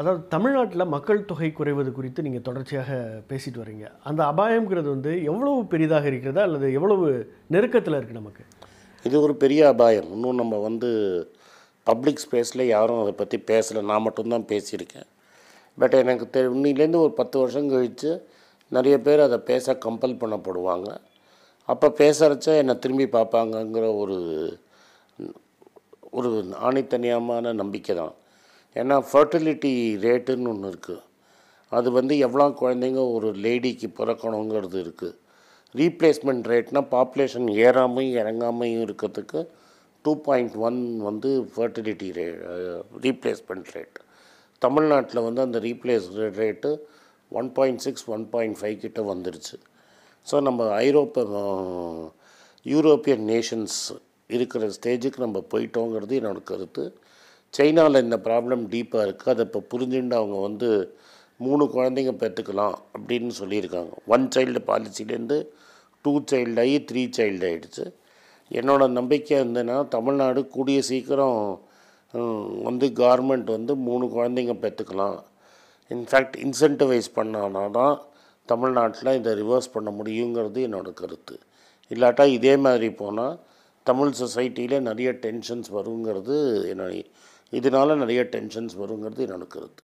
அதாவது தமிழ்நாட்டில் மக்கள் தொகை குறைவது குறித்து நீங்கள் தொடர்ச்சியாக பேசிட்டு வரீங்க அந்த அபாயங்கிறது வந்து எவ்வளவு பெரிதாக இருக்கிறதா அல்லது எவ்வளவு நெருக்கத்தில் இருக்குது நமக்கு இது ஒரு பெரிய அபாயம் இன்னும் நம்ம வந்து பப்ளிக் ஸ்பேஸில் யாரும் அதை பற்றி பேசலை நான் மட்டும்தான் பேசியிருக்கேன் பட் எனக்கு தெ இன்னிலேருந்து ஒரு பத்து வருஷம் கழித்து நிறைய பேர் அதை பேச கம்பல் பண்ணப்படுவாங்க அப்போ பேசுகிறச்ச என்னை திரும்பி பார்ப்பாங்கங்கிற ஒரு ஒரு ஆணித்தனியமான நம்பிக்கை தான் ஏன்னா ஃபர்டிலிட்டி ரேட்டுன்னு ஒன்று இருக்குது அது வந்து எவ்வளோ குழந்தைங்க ஒரு லேடிக்கு பிறக்கணுங்கிறது இருக்குது ரீப்ளேஸ்மெண்ட் ரேட்னால் பாப்புலேஷன் ஏறாமையும் இறங்காமையும் இருக்கிறதுக்கு டூ பாயிண்ட் ஒன் வந்து ஃபர்டிலிட்டி ரே ரீப்ளேஸ்மெண்ட் ரேட் தமிழ்நாட்டில் வந்து அந்த replace rate one point six one point five கிட்ட வந்துருச்சு ஸோ நம்ம ஐரோப்ப யூரோப்பியன் நேஷன்ஸ் இருக்கிற ஸ்டேஜுக்கு நம்ம போயிட்டோங்கிறது என்னோடய கருத்து சைனாவில் இந்த ப்ராப்ளம் டீப்பாக இருக்குது அதை இப்போ புரிஞ்சுட்டு அவங்க வந்து மூணு குழந்தைங்க பெற்றுக்கலாம் அப்படின்னு சொல்லியிருக்காங்க ஒன் சைல்டு பாலிசிலேருந்து டூ சைல்டு ஆகி த்ரீ சைல்டு ஆகிடுச்சு என்னோடய நம்பிக்கை இருந்ததுன்னா தமிழ்நாடு கூடிய சீக்கிரம் வந்து கார்மெண்ட் வந்து மூணு குழந்தைங்க பெற்றுக்கலாம் இன்ஃபேக்ட் இன்சென்டிவைஸ் பண்ணானா தான் தமிழ்நாட்டில் இதை ரிவர்ஸ் பண்ண முடியுங்கிறது என்னோடய கருத்து இல்லாட்டா இதே மாதிரி போனால் தமிழ் சொசைட்டியில் நிறைய டென்ஷன்ஸ் வருங்கிறது என்னுடைய இதனால் நிறைய டென்ஷன்ஸ் வருங்கிறது என்னோட கருத்து